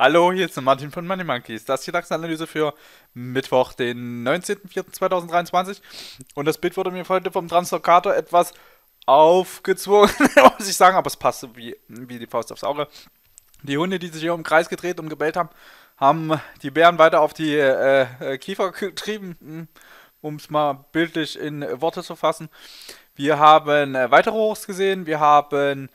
Hallo, hier ist Martin von Money Monkeys. Das ist die DAX-Analyse für Mittwoch, den 19.04.2023. Und das Bild wurde mir heute vom Translokator etwas aufgezwungen, muss ich sagen, aber es passt wie, wie die Faust aufs Auge. Die Hunde, die sich hier im Kreis gedreht und gebellt haben, haben die Bären weiter auf die äh, äh Kiefer getrieben. Hm um es mal bildlich in Worte zu fassen. Wir haben äh, weitere Hochs gesehen, wir haben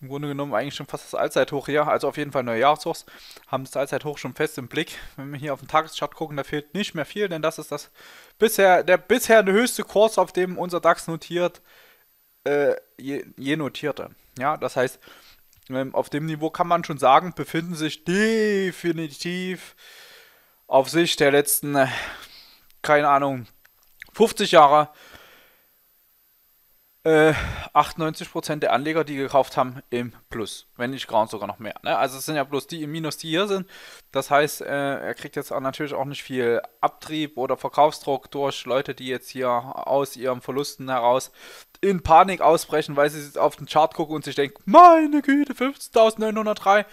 im Grunde genommen eigentlich schon fast das Allzeithoch hier, also auf jeden Fall neue Jahreshochs, haben das Allzeithoch schon fest im Blick. Wenn wir hier auf den Tageschart gucken, da fehlt nicht mehr viel, denn das ist das bisher, der bisher höchste Kurs, auf dem unser DAX notiert, äh, je, je notierte. Ja, das heißt, ähm, auf dem Niveau kann man schon sagen, befinden sich definitiv auf Sicht der letzten, äh, keine Ahnung, 50 Jahre. Äh, 98% der Anleger, die gekauft haben, im Plus. Wenn nicht gerade sogar noch mehr. Ne? Also es sind ja bloß die im Minus, die hier sind. Das heißt, äh, er kriegt jetzt auch natürlich auch nicht viel Abtrieb oder Verkaufsdruck durch Leute, die jetzt hier aus ihren Verlusten heraus in Panik ausbrechen, weil sie jetzt auf den Chart gucken und sich denken, meine Güte, 15.903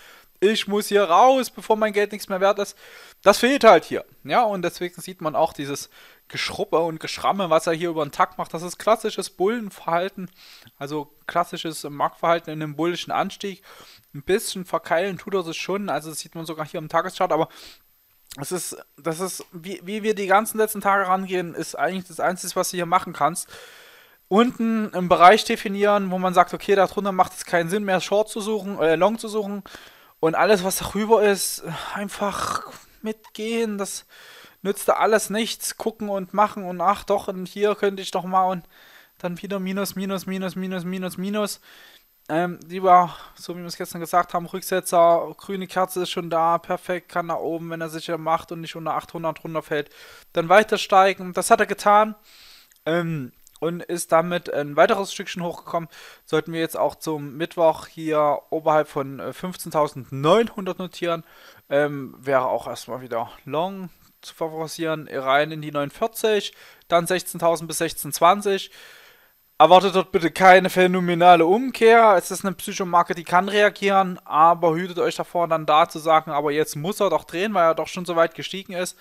ich muss hier raus, bevor mein Geld nichts mehr wert ist. Das fehlt halt hier. Ja, und deswegen sieht man auch dieses Geschruppe und Geschramme, was er hier über den Takt macht. Das ist klassisches Bullenverhalten, also klassisches Marktverhalten in einem bullischen Anstieg. Ein bisschen verkeilen tut er sich schon, also das sieht man sogar hier im Tageschart, aber das ist, das ist, wie, wie wir die ganzen letzten Tage rangehen, ist eigentlich das Einzige, was du hier machen kannst unten einen Bereich definieren, wo man sagt, okay, darunter macht es keinen Sinn mehr, Short zu suchen, äh, Long zu suchen. Und alles, was darüber ist, einfach mitgehen. Das nützt da alles nichts. Gucken und machen und ach doch, und hier könnte ich doch mal und dann wieder minus, minus, minus, minus, minus, minus. Ähm, lieber, so wie wir es gestern gesagt haben, Rücksetzer, grüne Kerze ist schon da, perfekt, kann da oben, wenn er sich ja macht und nicht unter 800 runterfällt, dann weiter steigen. Das hat er getan. Ähm, und ist damit ein weiteres Stückchen hochgekommen. Sollten wir jetzt auch zum Mittwoch hier oberhalb von 15.900 äh, notieren, ähm, wäre auch erstmal wieder Long zu favorisieren, rein in die 49, dann 16.000 bis 16.20. Erwartet dort bitte keine phänomenale Umkehr. Es ist eine Psychomarke, die kann reagieren, aber hütet euch davor, dann da zu sagen, aber jetzt muss er doch drehen, weil er doch schon so weit gestiegen ist.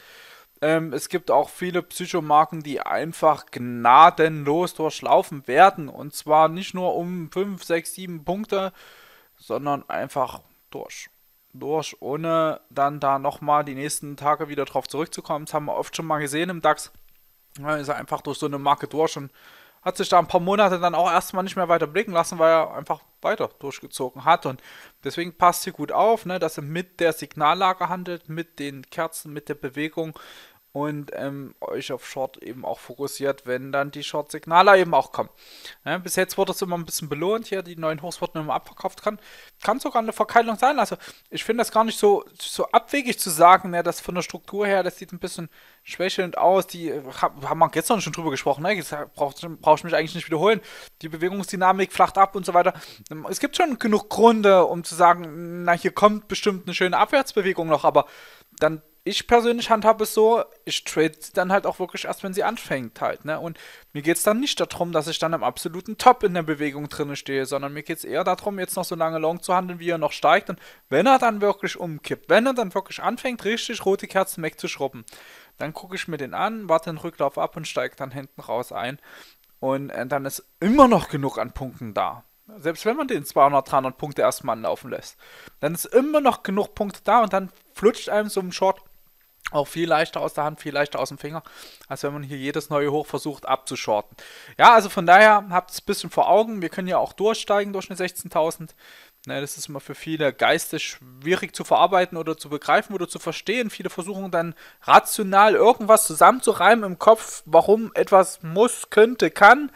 Ähm, es gibt auch viele Psychomarken, die einfach gnadenlos durchlaufen werden. Und zwar nicht nur um 5, 6, 7 Punkte, sondern einfach durch. Durch, ohne dann da nochmal die nächsten Tage wieder drauf zurückzukommen. Das haben wir oft schon mal gesehen im DAX. Man ist einfach durch so eine Marke durch und hat sich da ein paar Monate dann auch erstmal nicht mehr weiter blicken lassen, weil er einfach weiter durchgezogen hat. Und deswegen passt hier gut auf, ne, dass er mit der Signallage handelt, mit den Kerzen, mit der Bewegung, und ähm, euch auf Short eben auch fokussiert, wenn dann die Short-Signale eben auch kommen. Ja, ne, bis jetzt wurde es immer ein bisschen belohnt, hier die neuen Hochs wurden immer abverkauft. Kann, kann sogar eine Verkeilung sein. Also ich finde das gar nicht so, so abwegig zu sagen, ne, dass von der Struktur her, das sieht ein bisschen schwächelnd aus. Die äh, haben wir gestern schon drüber gesprochen, ne? brauchst brauch ich mich eigentlich nicht wiederholen. Die Bewegungsdynamik flacht ab und so weiter. Ähm, es gibt schon genug Gründe, um zu sagen, na, hier kommt bestimmt eine schöne Abwärtsbewegung noch, aber dann ich persönlich handhabe es so, ich trade dann halt auch wirklich erst, wenn sie anfängt halt, ne? Und mir geht es dann nicht darum, dass ich dann im absoluten Top in der Bewegung drin stehe, sondern mir geht es eher darum, jetzt noch so lange long zu handeln, wie er noch steigt. Und wenn er dann wirklich umkippt, wenn er dann wirklich anfängt, richtig rote Kerzen wegzuschrubben, dann gucke ich mir den an, warte den Rücklauf ab und steige dann hinten raus ein. Und äh, dann ist immer noch genug an Punkten da. Selbst wenn man den 200, 300 Punkte erstmal anlaufen lässt, dann ist immer noch genug Punkte da und dann flutscht einem so ein Short auch viel leichter aus der Hand, viel leichter aus dem Finger, als wenn man hier jedes neue Hoch versucht abzuschorten. Ja, also von daher habt es ein bisschen vor Augen. Wir können ja auch durchsteigen durch eine 16.000. Ne, das ist immer für viele geistig schwierig zu verarbeiten oder zu begreifen oder zu verstehen. Viele versuchen dann rational irgendwas zusammenzureimen im Kopf, warum etwas muss, könnte, kann.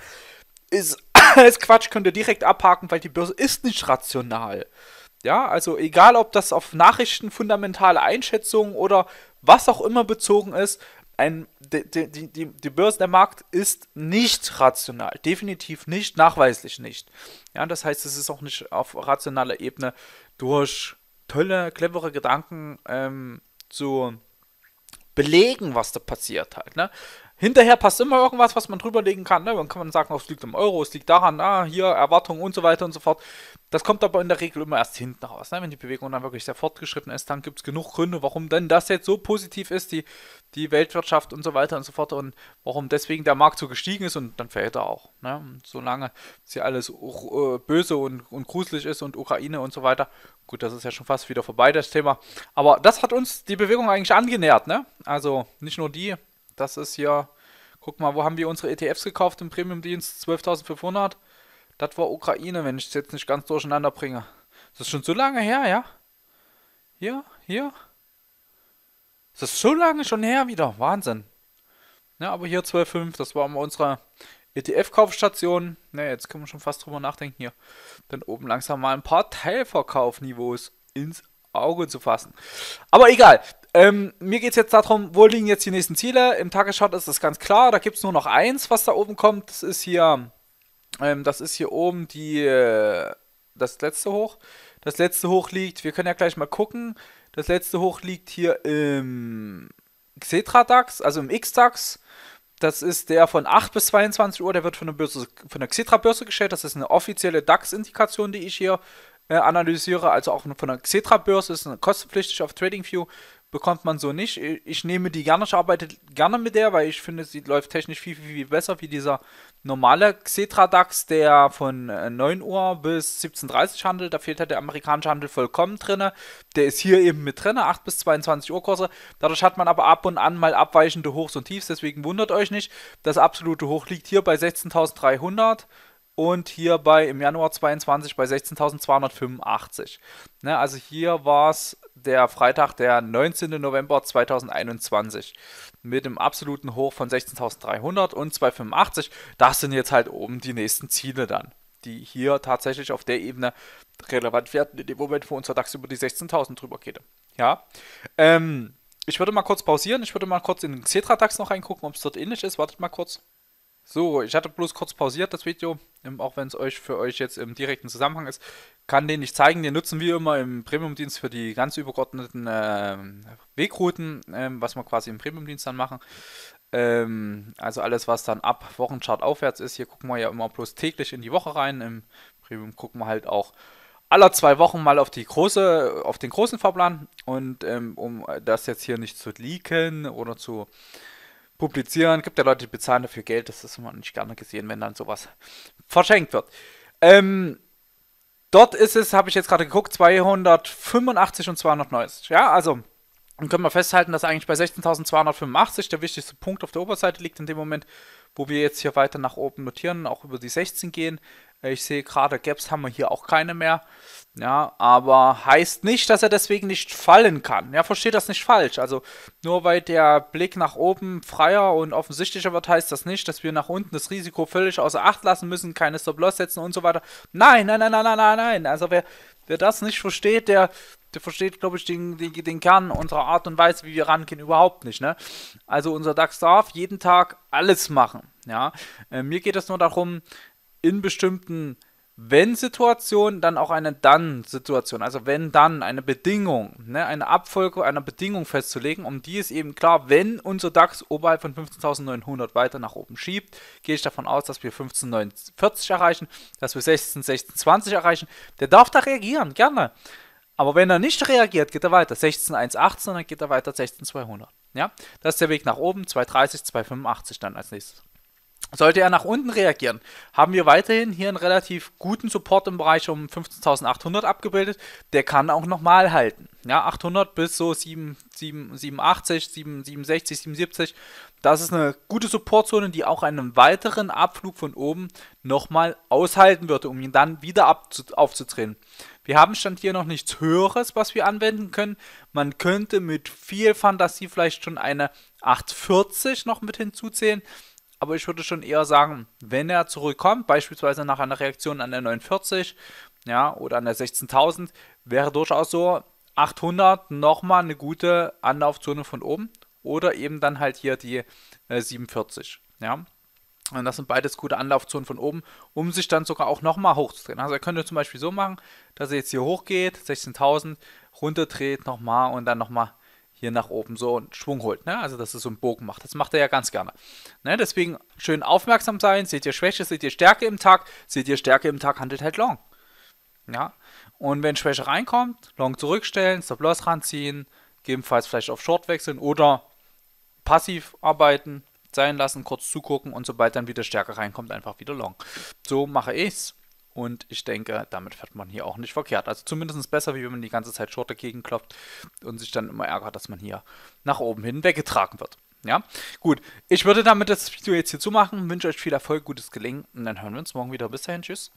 Ist alles Quatsch, könnt ihr direkt abhaken, weil die Börse ist nicht rational. Ja, also egal, ob das auf Nachrichten, fundamentale Einschätzungen oder was auch immer bezogen ist, ein, die, die, die, die Börse, der Markt ist nicht rational. Definitiv nicht, nachweislich nicht. Ja, das heißt, es ist auch nicht auf rationaler Ebene durch tolle, clevere Gedanken ähm, zu belegen, was da passiert halt. Ne? Hinterher passt immer irgendwas, was man drüberlegen kann. Ne? Dann kann sagen, oh, es liegt am Euro, es liegt daran, ah, hier Erwartungen und so weiter und so fort. Das kommt aber in der Regel immer erst hinten raus. Ne? Wenn die Bewegung dann wirklich sehr fortgeschritten ist, dann gibt es genug Gründe, warum denn das jetzt so positiv ist, die, die Weltwirtschaft und so weiter und so fort und warum deswegen der Markt so gestiegen ist und dann fällt er auch. Ne? Und solange es hier alles uh, böse und, und gruselig ist und Ukraine und so weiter, gut, das ist ja schon fast wieder vorbei, das Thema. Aber das hat uns die Bewegung eigentlich angenähert. Ne? Also nicht nur die, das ist ja, guck mal, wo haben wir unsere ETFs gekauft im Premium-Dienst? 12.500. Das war Ukraine, wenn ich es jetzt nicht ganz durcheinander bringe. Das ist schon so lange her, ja? Hier, hier. Das ist so lange schon her wieder. Wahnsinn. Ja, ne, aber hier 12,5, das war mal unsere ETF-Kaufstation. ja, ne, jetzt können wir schon fast drüber nachdenken hier. Dann oben langsam mal ein paar Teilverkaufniveaus ins Auge zu fassen. Aber egal, ähm, mir geht es jetzt darum, wo liegen jetzt die nächsten Ziele? Im Tagesschart ist das ganz klar. Da gibt es nur noch eins, was da oben kommt. Das ist hier, ähm, das ist hier oben die, äh, das letzte Hoch. Das letzte Hoch liegt, wir können ja gleich mal gucken. Das letzte Hoch liegt hier im Xetra-DAX, also im X-DAX. Das ist der von 8 bis 22 Uhr, der wird von der, Börse, von der Xetra-Börse gestellt. Das ist eine offizielle DAX-Indikation, die ich hier äh, analysiere, also auch von der Xetra-Börse, ist kostenpflichtig auf TradingView, bekommt man so nicht. Ich nehme die gerne, ich arbeite gerne mit der, weil ich finde, sie läuft technisch viel, viel, viel besser wie dieser normale Xetra DAX, der von 9 äh, Uhr bis 17.30 Uhr handelt. Da fehlt halt der amerikanische Handel vollkommen drin. Der ist hier eben mit drin, 8 bis 22 Uhr Kurse. Dadurch hat man aber ab und an mal abweichende Hochs und Tiefs, deswegen wundert euch nicht. Das absolute Hoch liegt hier bei 16.300 und hier bei im Januar 22 bei 16.285. Ne, also hier war es der Freitag, der 19. November 2021 mit einem absoluten Hoch von 16.300 und 285. Das sind jetzt halt oben die nächsten Ziele dann, die hier tatsächlich auf der Ebene relevant werden, in dem Moment, wo unser DAX über die 16.000 drüber geht. Ja, ähm, ich würde mal kurz pausieren, ich würde mal kurz in den Xetra-DAX noch reingucken, ob es dort ähnlich ist. Wartet mal kurz. So, ich hatte bloß kurz pausiert das Video, ähm, auch wenn es euch für euch jetzt im direkten Zusammenhang ist, kann den nicht zeigen. Den nutzen wir immer im Premium-Dienst für die ganz übergeordneten äh, Wegrouten, äh, was wir quasi im Premium-Dienst dann machen. Ähm, also alles, was dann ab Wochenchart aufwärts ist, hier gucken wir ja immer bloß täglich in die Woche rein. Im Premium gucken wir halt auch alle zwei Wochen mal auf die große, auf den großen Fahrplan. Und ähm, um äh, das jetzt hier nicht zu leaken oder zu publizieren. Gibt ja Leute, die bezahlen dafür Geld. Das ist immer nicht gerne gesehen, wenn dann sowas verschenkt wird. Ähm, dort ist es, habe ich jetzt gerade geguckt, 285 und 290. Ja, also dann können wir festhalten, dass eigentlich bei 16.285 der wichtigste Punkt auf der Oberseite liegt in dem Moment wo wir jetzt hier weiter nach oben notieren, auch über die 16 gehen. Äh, ich sehe gerade, Gaps haben wir hier auch keine mehr. Ja, aber heißt nicht, dass er deswegen nicht fallen kann. Ja, versteht das nicht falsch. Also nur weil der Blick nach oben freier und offensichtlicher wird, heißt das nicht, dass wir nach unten das Risiko völlig außer Acht lassen müssen, keine Stop-Loss setzen und so weiter. Nein, nein, nein, nein, nein, nein, nein. Also wer, wer das nicht versteht, der, der versteht, glaube ich, den, den, den, Kern unserer Art und Weise, wie wir rangehen, überhaupt nicht. Ne? Also unser DAX darf jeden Tag alles machen. Ja? Äh, mir geht es nur darum, in bestimmten Wenn-Situationen dann auch eine Dann-Situation, also wenn dann eine Bedingung, ne? eine Abfolge einer Bedingung festzulegen, um die es eben klar, wenn unser DAX oberhalb von 15.900 weiter nach oben schiebt, gehe ich davon aus, dass wir 15.940 erreichen, dass wir 16.620 erreichen. Der darf da reagieren, gerne. Aber wenn er nicht reagiert, geht er weiter. 16, und dann geht er weiter 16,200. Ja? Das ist der Weg nach oben, 230, 285 dann als nächstes. Sollte er nach unten reagieren, haben wir weiterhin hier einen relativ guten Support im Bereich um 15.800 abgebildet. Der kann auch nochmal halten. Ja, 800 bis so 7, 7, 87, 7, 67, 77. Das ist eine gute Supportzone, die auch einen weiteren Abflug von oben nochmal aushalten würde, um ihn dann wieder aufzudrehen. Wir haben Stand hier noch nichts Höheres, was wir anwenden können. Man könnte mit viel Fantasie vielleicht schon eine 840 noch mit hinzuzählen. Aber ich würde schon eher sagen, wenn er zurückkommt, beispielsweise nach einer Reaktion an der 49 ja, oder an der 16.000, wäre durchaus so 800 nochmal eine gute Anlaufzone von oben. Oder eben dann halt hier die äh, 47. Ja. Und das sind beides gute Anlaufzonen von oben, um sich dann sogar auch nochmal hochzudrehen. Also er könnte zum Beispiel so machen, dass er jetzt hier hochgeht, 16.000, runterdreht nochmal und dann nochmal hier nach oben so einen Schwung holt. Ne? Also dass er so einen Bogen macht. Das macht er ja ganz gerne. Ne? Deswegen schön aufmerksam sein. Seht ihr Schwäche, seht ihr Stärke im Tag. Seht ihr Stärke im Tag, handelt halt long. Ja? Und wenn Schwäche reinkommt, long zurückstellen, Stop-Loss ranziehen, gegebenenfalls vielleicht auf Short wechseln oder passiv arbeiten sein lassen, kurz zugucken und sobald dann wieder Stärke reinkommt, einfach wieder long. So mache ich's. Und ich denke, damit fährt man hier auch nicht verkehrt. Also zumindest besser, wie wenn man die ganze Zeit Short dagegen klopft und sich dann immer ärgert, dass man hier nach oben hin weggetragen wird. Ja, gut. Ich würde damit das Video jetzt hier zumachen. Wünsche euch viel Erfolg, gutes Gelingen und dann hören wir uns morgen wieder. Bis dahin, tschüss.